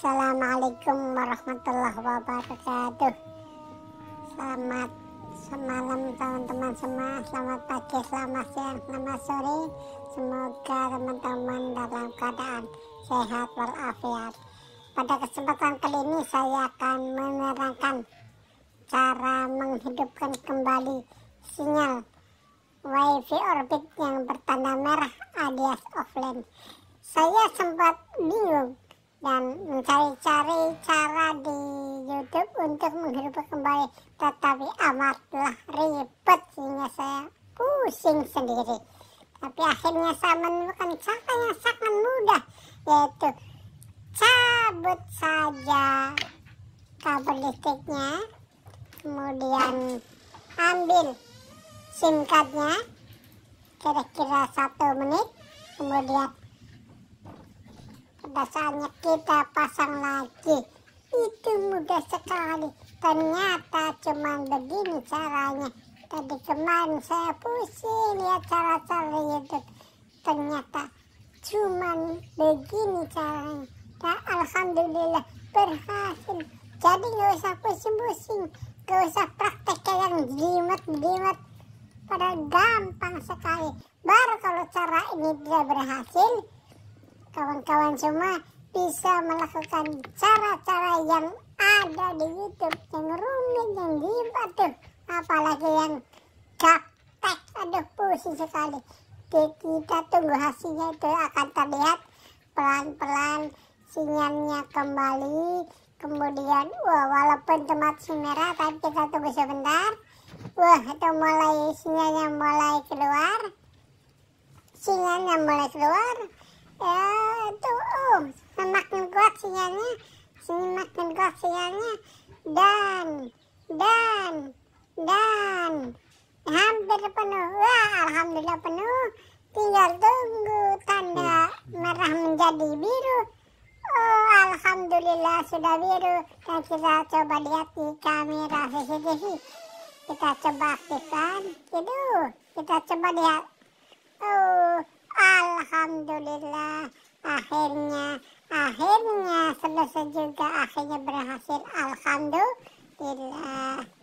Assalamualaikum warahmatullahi wabarakatuh Selamat semalam teman-teman semua Selamat pagi, selamat siang, selamat sore Semoga teman-teman dalam keadaan sehat walafiat Pada kesempatan kali ini saya akan menerangkan Cara menghidupkan kembali sinyal WiFi orbit yang bertanda merah alias offline Saya sempat bingung dan mencari-cari cara di YouTube untuk menghidupkan kembali tetapi amatlah ribet sehingga saya pusing sendiri tapi akhirnya saya menemukan cara yang sangat mudah yaitu cabut saja kabel listriknya kemudian ambil SIM cardnya kira-kira satu menit kemudian dasarnya kita pasang lagi itu mudah sekali ternyata cuman begini caranya tadi kemarin saya pusing lihat cara-cara itu ternyata cuman begini caranya dan ya, Alhamdulillah berhasil jadi nggak usah pusing-pusing nggak usah praktek yang jimat-jimat pada gampang sekali baru kalau cara ini tidak berhasil kawan-kawan semua bisa melakukan cara-cara yang ada di YouTube yang rumit yang ribet tuh apalagi yang gaptek ada pusing sekali kita tunggu hasilnya itu akan terlihat pelan-pelan sinyalnya kembali kemudian wah walaupun tempat si merah tapi kita tunggu sebentar wah itu mulai sinyalnya mulai keluar sinyalnya mulai keluar ya tuh um, semakin kuat sinyalnya semakin kuat sinyalnya dan dan dan hampir penuh wah ya, alhamdulillah penuh tinggal tunggu tanda hmm. merah menjadi biru oh alhamdulillah sudah biru dan kita coba lihat di kamera CCTV kita coba aktifkan itu kita coba lihat oh alhamdulillah dosen juga akhirnya berhasil alhamdulillah